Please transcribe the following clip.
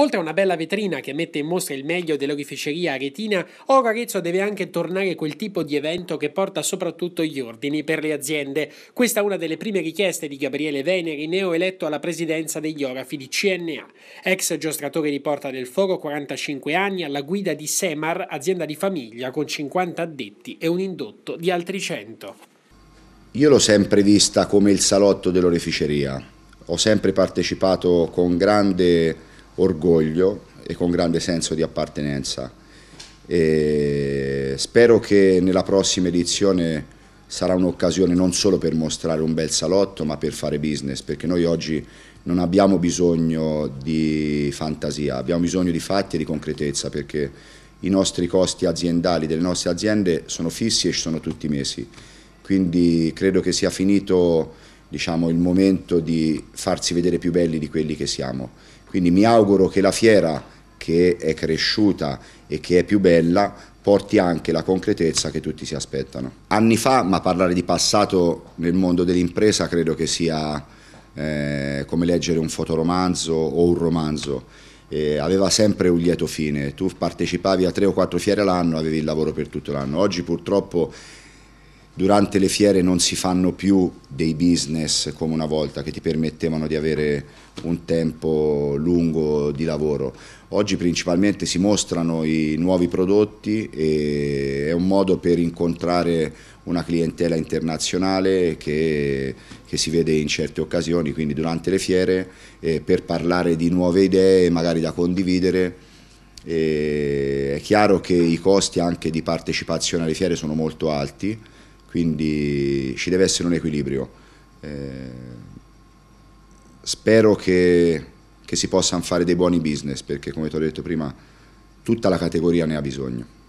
Oltre a una bella vetrina che mette in mostra il meglio dell'orificeria aretina, Oro Arezzo deve anche tornare quel tipo di evento che porta soprattutto gli ordini per le aziende. Questa è una delle prime richieste di Gabriele Veneri, neoeletto alla presidenza degli orafi di CNA. Ex giostratore di Porta del Foro, 45 anni, alla guida di Semar, azienda di famiglia con 50 addetti e un indotto di altri 100. Io l'ho sempre vista come il salotto dell'oreficeria. Ho sempre partecipato con grande orgoglio e con grande senso di appartenenza. E spero che nella prossima edizione sarà un'occasione non solo per mostrare un bel salotto ma per fare business perché noi oggi non abbiamo bisogno di fantasia, abbiamo bisogno di fatti e di concretezza perché i nostri costi aziendali delle nostre aziende sono fissi e ci sono tutti i mesi. Quindi credo che sia finito diciamo, il momento di farsi vedere più belli di quelli che siamo. Quindi mi auguro che la fiera che è cresciuta e che è più bella porti anche la concretezza che tutti si aspettano. Anni fa, ma parlare di passato nel mondo dell'impresa credo che sia eh, come leggere un fotoromanzo o un romanzo. Eh, aveva sempre un lieto fine, tu partecipavi a tre o quattro fiere all'anno, avevi il lavoro per tutto l'anno. Oggi purtroppo Durante le fiere non si fanno più dei business come una volta che ti permettevano di avere un tempo lungo di lavoro. Oggi principalmente si mostrano i nuovi prodotti e è un modo per incontrare una clientela internazionale che, che si vede in certe occasioni, quindi durante le fiere, eh, per parlare di nuove idee magari da condividere. E eh, è chiaro che i costi anche di partecipazione alle fiere sono molto alti, quindi ci deve essere un equilibrio. Eh, spero che, che si possano fare dei buoni business perché come ti ho detto prima tutta la categoria ne ha bisogno.